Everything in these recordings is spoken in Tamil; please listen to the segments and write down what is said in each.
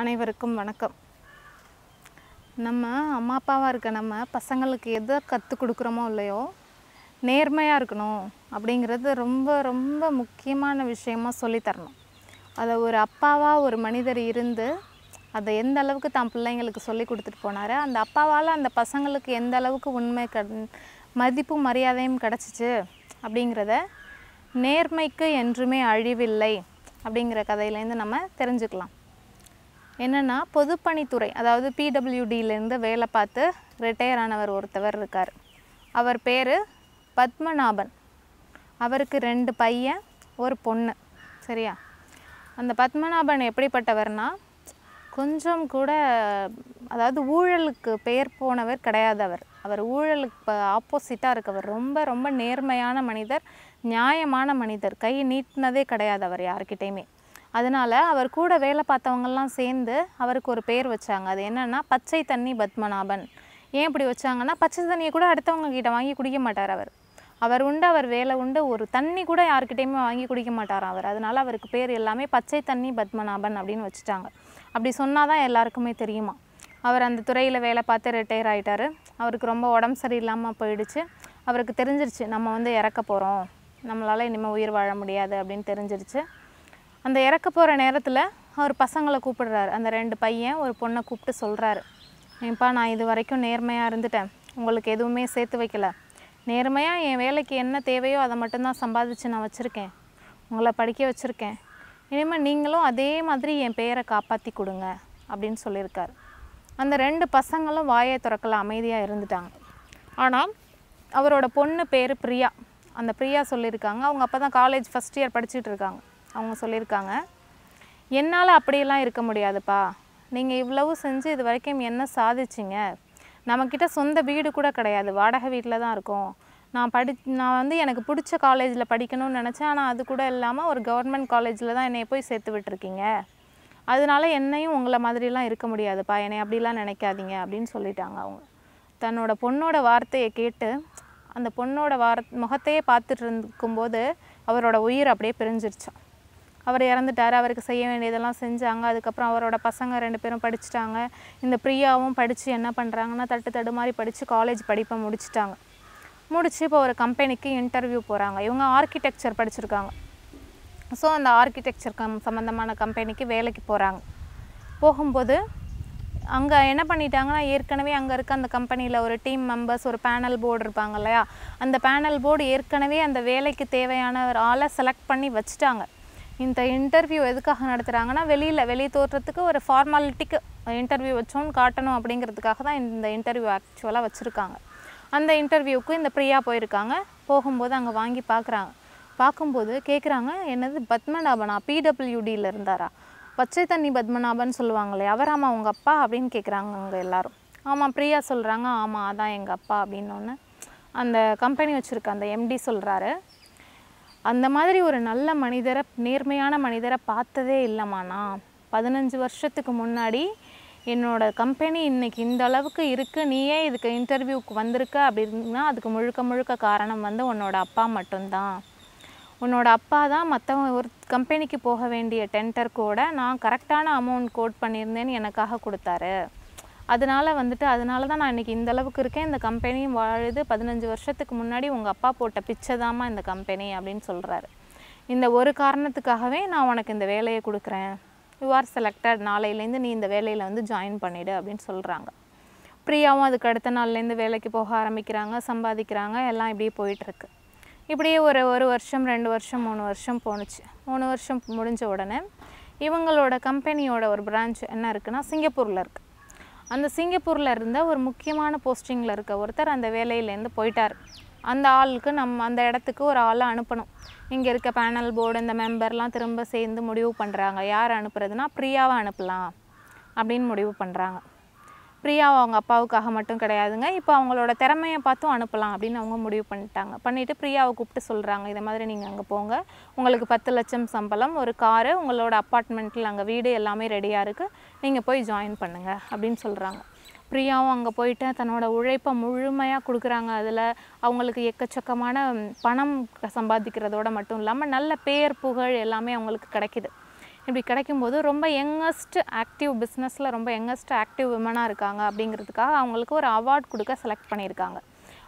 அனைவருக்கும் வணக்கம் நம்ம அம்மா அப்பாவாக இருக்க நம்ம பசங்களுக்கு எதை கற்றுக் கொடுக்குறோமோ இல்லையோ நேர்மையாக இருக்கணும் அப்படிங்கிறது ரொம்ப ரொம்ப முக்கியமான விஷயமாக சொல்லித்தரணும் அதை ஒரு அப்பாவாக ஒரு மனிதர் இருந்து அதை எந்த அளவுக்கு தான் பிள்ளைங்களுக்கு சொல்லி கொடுத்துட்டு போனார் அந்த அப்பாவால் அந்த பசங்களுக்கு எந்த அளவுக்கு உண்மை க மதிப்பும் மரியாதையும் கிடச்சிச்சு அப்படிங்கிறத நேர்மைக்கு என்றுமே அழிவில்லை அப்படிங்கிற கதையிலேருந்து நம்ம தெரிஞ்சுக்கலாம் என்னென்னா பொதுப்பணித்துறை அதாவது பிடபிள்யூடியிலேருந்து வேலை பார்த்து ரிட்டையர் ஆனவர் ஒருத்தவர் இருக்கார் அவர் பேர் பத்மநாபன் அவருக்கு ரெண்டு பையன் ஒரு பொண்ணு சரியா அந்த பத்மநாபன் எப்படிப்பட்டவர்னா கொஞ்சம் கூட அதாவது ஊழலுக்கு பெயர் போனவர் கிடையாது அவர் அவர் ஊழலுக்கு ஆப்போசிட்டாக இருக்கவர் ரொம்ப ரொம்ப நேர்மையான மனிதர் நியாயமான மனிதர் கை நீட்டினதே கிடையாது அவர் யார்கிட்டையுமே அதனால் அவர் கூட வேலை பார்த்தவங்கெல்லாம் சேர்ந்து அவருக்கு ஒரு பேர் வச்சாங்க அது என்னென்னா பச்சை தண்ணி பத்மநாபன் ஏன் இப்படி வச்சாங்கன்னா பச்சை தண்ணியை கூட அடுத்தவங்க கிட்ட வாங்கி குடிக்க மாட்டார் அவர் அவர் உண்டு அவர் வேலை உண்டு ஒரு தண்ணி கூட யார்கிட்டையுமே வாங்கி குடிக்க மாட்டார் அவர் அதனால் அவருக்கு பேர் எல்லாமே பச்சை தண்ணி பத்மநாபன் அப்படின்னு வச்சுட்டாங்க அப்படி சொன்னால் தான் எல்லாருக்குமே தெரியுமா அவர் அந்த துறையில் வேலை பார்த்து ரிட்டையர் ஆகிட்டார் அவருக்கு ரொம்ப உடம்பு சரியில்லாமல் போயிடுச்சு அவருக்கு தெரிஞ்சிருச்சு நம்ம வந்து இறக்க போகிறோம் நம்மளால் இனிமேல் உயிர் வாழ முடியாது அப்படின்னு தெரிஞ்சிருச்சு அந்த இறக்க போகிற நேரத்தில் அவர் பசங்களை கூப்பிடுறாரு அந்த ரெண்டு பையன் ஒரு பொண்ணை கூப்பிட்டு சொல்கிறாரு ஏன்ப்பா நான் இது வரைக்கும் நேர்மையாக இருந்துட்டேன் உங்களுக்கு எதுவுமே சேர்த்து வைக்கல நேர்மையாக என் வேலைக்கு என்ன தேவையோ அதை மட்டும்தான் சம்பாதிச்சு நான் வச்சுருக்கேன் உங்களை படிக்க வச்சுருக்கேன் இனிமேல் நீங்களும் அதே மாதிரி என் பெயரை காப்பாற்றி கொடுங்க அப்படின்னு சொல்லியிருக்கார் அந்த ரெண்டு பசங்களும் வாயை திறக்கல அமைதியாக இருந்துட்டாங்க ஆனால் அவரோட பொண்ணு பேர் பிரியா அந்த பிரியா சொல்லியிருக்காங்க அவங்க அப்போ தான் காலேஜ் ஃபஸ்ட் இயர் படிச்சுட்டு இருக்காங்க அவங்க சொல்லியிருக்காங்க என்னால் அப்படியெல்லாம் இருக்க முடியாதுப்பா நீங்கள் இவ்வளவு செஞ்சு இது வரைக்கும் என்ன சாதிச்சிங்க நம்மக்கிட்ட சொந்த வீடு கூட கிடையாது வாடகை வீட்டில் தான் இருக்கும் நான் படி நான் வந்து எனக்கு பிடிச்ச காலேஜில் படிக்கணும்னு நினச்சேன் ஆனால் அது கூட இல்லாமல் ஒரு கவர்மெண்ட் காலேஜில் தான் என்னையை போய் சேர்த்து விட்டுருக்கீங்க அதனால என்னையும் உங்களை மாதிரிலாம் இருக்க முடியாதுப்பா என்னை அப்படிலாம் நினைக்காதீங்க அப்படின்னு சொல்லிட்டாங்க அவங்க தன்னோட பொண்ணோட வார்த்தையை கேட்டு அந்த பொண்ணோட வார முகத்தையே பார்த்துட்டு இருக்கும்போது அவரோட உயிர் அப்படியே பிரிஞ்சிருச்சான் அவர் இறந்துட்டார் அவருக்கு செய்ய வேண்டியதெல்லாம் செஞ்சாங்க அதுக்கப்புறம் அவரோட பசங்க ரெண்டு பேரும் படிச்சுட்டாங்க இந்த பிரியாவும் படித்து என்ன பண்ணுறாங்கன்னா தட்டு தடு மாதிரி படித்து காலேஜ் படிப்பை முடிச்சுட்டாங்க முடித்து இப்போ ஒரு கம்பெனிக்கு இன்டர்வியூ போகிறாங்க இவங்க ஆர்கிடெக்சர் படிச்சிருக்காங்க ஸோ அந்த ஆர்கிடெக்சர் கம் சம்மந்தமான கம்பெனிக்கு வேலைக்கு போகிறாங்க போகும்போது அங்கே என்ன பண்ணிட்டாங்கன்னா ஏற்கனவே அங்கே இருக்க அந்த கம்பெனியில் ஒரு டீம் மெம்பர்ஸ் ஒரு பேனல் போர்டு இருப்பாங்க இல்லையா அந்த பேனல் போர்டு ஏற்கனவே அந்த வேலைக்கு தேவையான ஒரு ஆளை செலக்ட் பண்ணி வச்சுட்டாங்க இந்த இன்டர்வியூ எதுக்காக நடத்துகிறாங்கன்னா வெளியில் வெளி தோற்றத்துக்கு ஒரு ஃபார்மாலிட்டிக்கு இன்டர்வியூ வச்சோன்னு காட்டணும் அப்படிங்கிறதுக்காக தான் இந்த இன்டர்வியூ ஆக்சுவலாக வச்சுருக்காங்க அந்த இன்டர்வியூவுக்கு இந்த ப்ரியா போயிருக்காங்க போகும்போது அங்கே வாங்கி பார்க்குறாங்க பார்க்கும்போது கேட்குறாங்க என்னது பத்மநாபனா பிடபிள்யூடியில் இருந்தாரா பச்சை தண்ணி பத்மநாபன் சொல்லுவாங்களே அவராமா அவங்க அப்பா அப்படின்னு கேட்குறாங்க அவங்க எல்லோரும் ஆமாம் பிரியா சொல்கிறாங்க ஆமாம் அதான் எங்கள் அப்பா அப்படின்னு ஒன்று அந்த கம்பெனி வச்சுருக்க அந்த எம்டி சொல்கிறாரு அந்த மாதிரி ஒரு நல்ல மனிதரை நேர்மையான மனிதரை பார்த்ததே இல்லைம்மாண்ணா பதினஞ்சு வருஷத்துக்கு முன்னாடி என்னோட கம்பெனி இன்றைக்கி இந்த அளவுக்கு இருக்குது நீயே இதுக்கு இன்டர்வியூக்கு வந்திருக்க அப்படின்னா அதுக்கு முழுக்க முழுக்க காரணம் வந்து உன்னோட அப்பா மட்டும்தான் உன்னோட அப்பா தான் மற்றவங்க ஒரு கம்பெனிக்கு போக வேண்டிய டெண்டர் கூட நான் கரெக்டான அமௌண்ட் கோட் பண்ணியிருந்தேன்னு எனக்காக கொடுத்தாரு அதனால் வந்துட்டு அதனால தான் நான் இன்றைக்கி இந்த அளவுக்கு இருக்கேன் இந்த கம்பெனியும் வாழுது பதினஞ்சு வருஷத்துக்கு முன்னாடி உங்கள் அப்பா போட்ட பிச்சை தாம்மா இந்த கம்பெனி அப்படின்னு சொல்கிறாரு இந்த ஒரு காரணத்துக்காகவே நான் உனக்கு இந்த வேலையை கொடுக்குறேன் யூ ஆர் செலக்டட் நாளையிலேருந்து நீ இந்த வேலையில் வந்து ஜாயின் பண்ணிவிடு அப்படின்னு சொல்கிறாங்க பிரியாவும் அதுக்கு அடுத்த நாள்லேருந்து வேலைக்கு போக ஆரம்பிக்கிறாங்க சம்பாதிக்கிறாங்க எல்லாம் இப்படியே போயிட்டுருக்கு இப்படியே ஒரு ஒரு வருஷம் ரெண்டு வருஷம் மூணு வருஷம் போணுச்சு மூணு வருஷம் முடிஞ்ச உடனே இவங்களோட கம்பெனியோட ஒரு பிரான்ச் என்ன இருக்குன்னா சிங்கப்பூரில் இருக்குது அந்த சிங்கப்பூரில் இருந்த ஒரு முக்கியமான போஸ்டிங்கில் இருக்க ஒருத்தர் அந்த வேலையிலேருந்து போயிட்டார் அந்த ஆளுக்கு நம்ம அந்த இடத்துக்கு ஒரு ஆளை அனுப்பணும் இங்கே இருக்க பேனல் போர்டு இந்த மெம்பர்லாம் திரும்ப சேர்ந்து முடிவு பண்ணுறாங்க யார் அனுப்புறதுனா பிரியாவை அனுப்பலாம் அப்படின்னு முடிவு பண்ணுறாங்க பிரியாவை அவங்க அப்பாவுக்காக மட்டும் கிடையாதுங்க இப்போ அவங்களோட திறமையை பார்த்தும் அனுப்பலாம் அப்படின்னு அவங்க முடிவு பண்ணிட்டாங்க பண்ணிவிட்டு பிரியாவை கூப்பிட்டு சொல்கிறாங்க இதை மாதிரி நீங்கள் அங்கே போங்க உங்களுக்கு பத்து லட்சம் சம்பளம் ஒரு காரு உங்களோட அப்பார்ட்மெண்ட்டில் அங்கே வீடு எல்லாமே ரெடியாக இருக்குது நீங்கள் போய் ஜாயின் பண்ணுங்கள் அப்படின்னு சொல்கிறாங்க பிரியாவும் அங்கே போயிட்டு தன்னோட உழைப்பை முழுமையாக கொடுக்குறாங்க அதில் அவங்களுக்கு எக்கச்சக்கமான பணம் சம்பாதிக்கிறதோட மட்டும் இல்லாமல் நல்ல பேர் புகழ் எல்லாமே அவங்களுக்கு கிடைக்கிது இப்படி கிடைக்கும்போது ரொம்ப யங்கஸ்ட் ஆக்டிவ் பிஸ்னஸில் ரொம்ப யங்கஸ்ட் ஆக்டிவ் விமனாக இருக்காங்க அப்படிங்கிறதுக்காக அவங்களுக்கு ஒரு அவார்ட் கொடுக்க செலக்ட் பண்ணியிருக்காங்க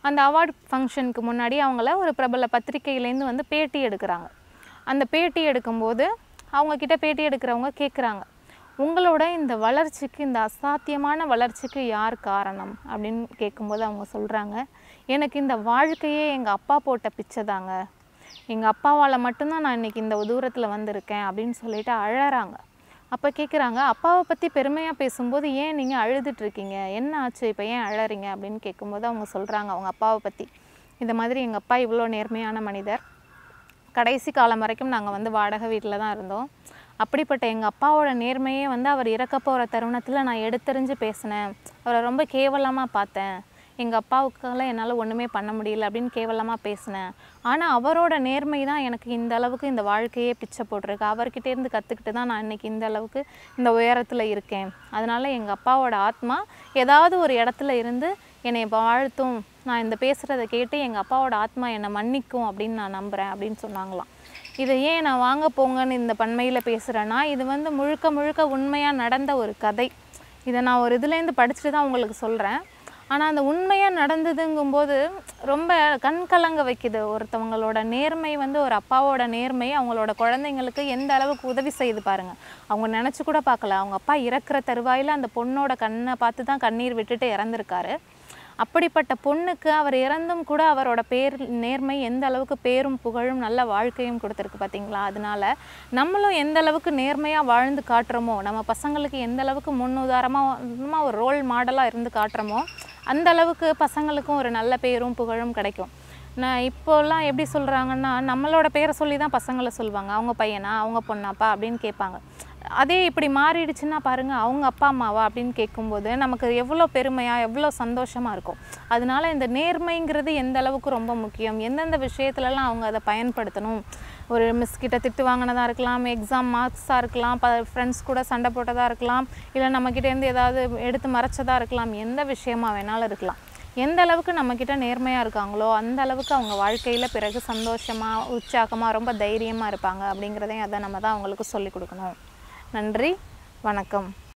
அந்த அவார்ட் ஃபங்க்ஷனுக்கு முன்னாடி அவங்கள ஒரு பிரபல பத்திரிகையிலேருந்து வந்து பேட்டி எடுக்கிறாங்க அந்த பேட்டி எடுக்கும்போது அவங்கக்கிட்ட பேட்டி எடுக்கிறவங்க கேட்குறாங்க உங்களோட இந்த வளர்ச்சிக்கு இந்த அசாத்தியமான வளர்ச்சிக்கு யார் காரணம் அப்படின்னு கேட்கும்போது அவங்க சொல்கிறாங்க எனக்கு இந்த வாழ்க்கையே எங்கள் அப்பா போட்ட பிச்சை தாங்க எங்கள் அப்பாவால் மட்டும்தான் நான் இன்றைக்கி இந்த தூரத்தில் வந்திருக்கேன் அப்படின்னு சொல்லிட்டு அழகிறாங்க அப்போ கேட்குறாங்க அப்பாவை பற்றி பெருமையாக பேசும்போது ஏன் நீங்கள் அழுதுட்ருக்கீங்க என்ன ஆச்சு இப்போ ஏன் அழறீங்க அப்படின்னு கேட்கும்போது அவங்க சொல்கிறாங்க அவங்க அப்பாவை பற்றி இந்த மாதிரி எங்கள் அப்பா இவ்வளோ நேர்மையான மனிதர் கடைசி காலம் வரைக்கும் நாங்கள் வந்து வாடகை வீட்டில் தான் இருந்தோம் அப்படிப்பட்ட எங்கள் அப்பாவோட நேர்மையே வந்து அவர் இறக்க போகிற தருணத்தில் நான் எடுத்தறிஞ்சு பேசினேன் அவரை ரொம்ப கேவலமாக பார்த்தேன் எங்கள் அப்பாவுக்கெல்லாம் என்னால் ஒன்றுமே பண்ண முடியல அப்படின்னு கேவலமாக பேசினேன் ஆனால் அவரோட நேர்மை தான் எனக்கு இந்த அளவுக்கு இந்த வாழ்க்கையே பிச்சை போட்டிருக்கு அவர்கிட்டேருந்து கற்றுக்கிட்டு தான் நான் இன்றைக்கி இந்த அளவுக்கு இந்த உயரத்தில் இருக்கேன் அதனால் எங்கள் அப்பாவோட ஆத்மா ஏதாவது ஒரு இடத்துல இருந்து என்னை வாழ்த்தும் நான் இந்த பேசுகிறத கேட்டு எங்கள் அப்பாவோட ஆத்மா என்னை மன்னிக்கும் அப்படின்னு நான் நம்புகிறேன் அப்படின்னு சொன்னாங்களாம் இதை ஏன் நான் வாங்க போங்கன்னு இந்த பண்மையில் பேசுகிறேன்னா இது வந்து முழுக்க முழுக்க உண்மையாக நடந்த ஒரு கதை இதை நான் ஒரு இதுலேருந்து படிச்சுட்டு தான் உங்களுக்கு சொல்கிறேன் ஆனால் அந்த உண்மையாக நடந்ததுங்கும்போது ரொம்ப கண் கலங்க வைக்குது ஒருத்தவங்களோட நேர்மை வந்து ஒரு அப்பாவோட நேர்மை அவங்களோட குழந்தைங்களுக்கு எந்த அளவுக்கு உதவி செய்து பாருங்கள் அவங்க நினச்சி கூட பார்க்கல அவங்க அப்பா இறக்குற தருவாயில் அந்த பொண்ணோட கண்ணை பார்த்து தான் கண்ணீர் விட்டுட்டு இறந்துருக்காரு அப்படிப்பட்ட பொண்ணுக்கு அவர் இறந்தும் கூட அவரோட பேர் நேர்மை எந்த அளவுக்கு பேரும் புகழும் நல்ல வாழ்க்கையும் கொடுத்துருக்கு பார்த்தீங்களா அதனால நம்மளும் எந்த அளவுக்கு நேர்மையாக வாழ்ந்து காட்டுறோமோ நம்ம பசங்களுக்கு எந்த அளவுக்கு முன்னுதாரணமாக ஒரு ரோல் மாடலாக இருந்து காட்டுறோமோ அந்த அளவுக்கு பசங்களுக்கும் ஒரு நல்ல பேரும் புகழும் கிடைக்கும் நான் இப்போல்லாம் எப்படி சொல்கிறாங்கன்னா நம்மளோட பேரை சொல்லி தான் பசங்களை சொல்லுவாங்க அவங்க பையனா அவங்க பொண்ணாப்பா அப்படின்னு கேட்பாங்க அதே இப்படி மாறிடுச்சுன்னா பாருங்கள் அவங்க அப்பா அம்மாவா அப்படின்னு கேட்கும்போது நமக்கு எவ்வளோ பெருமையாக எவ்வளோ சந்தோஷமாக இருக்கும் அதனால இந்த நேர்மைங்கிறது எந்த அளவுக்கு ரொம்ப முக்கியம் எந்தெந்த விஷயத்துலலாம் அவங்க அதை பயன்படுத்தணும் ஒரு மிஸ் கிட்ட திட்டு வாங்கினதாக இருக்கலாம் எக்ஸாம் மார்க்ஸாக இருக்கலாம் ப ஃப்ரெண்ட்ஸ் கூட சண்டை போட்டதாக இருக்கலாம் இல்லை நம்மக்கிட்டேருந்து ஏதாவது எடுத்து மறைச்சதாக இருக்கலாம் எந்த விஷயமா வேணாலும் இருக்கலாம் எந்த அளவுக்கு நம்மக்கிட்ட நேர்மையாக இருக்காங்களோ அந்த அளவுக்கு அவங்க வாழ்க்கையில் பிறகு சந்தோஷமாக உற்சாகமாக ரொம்ப தைரியமாக இருப்பாங்க அப்படிங்கிறதையும் அதை நம்ம தான் அவங்களுக்கு சொல்லிக் கொடுக்கணும் நன்றி வணக்கம்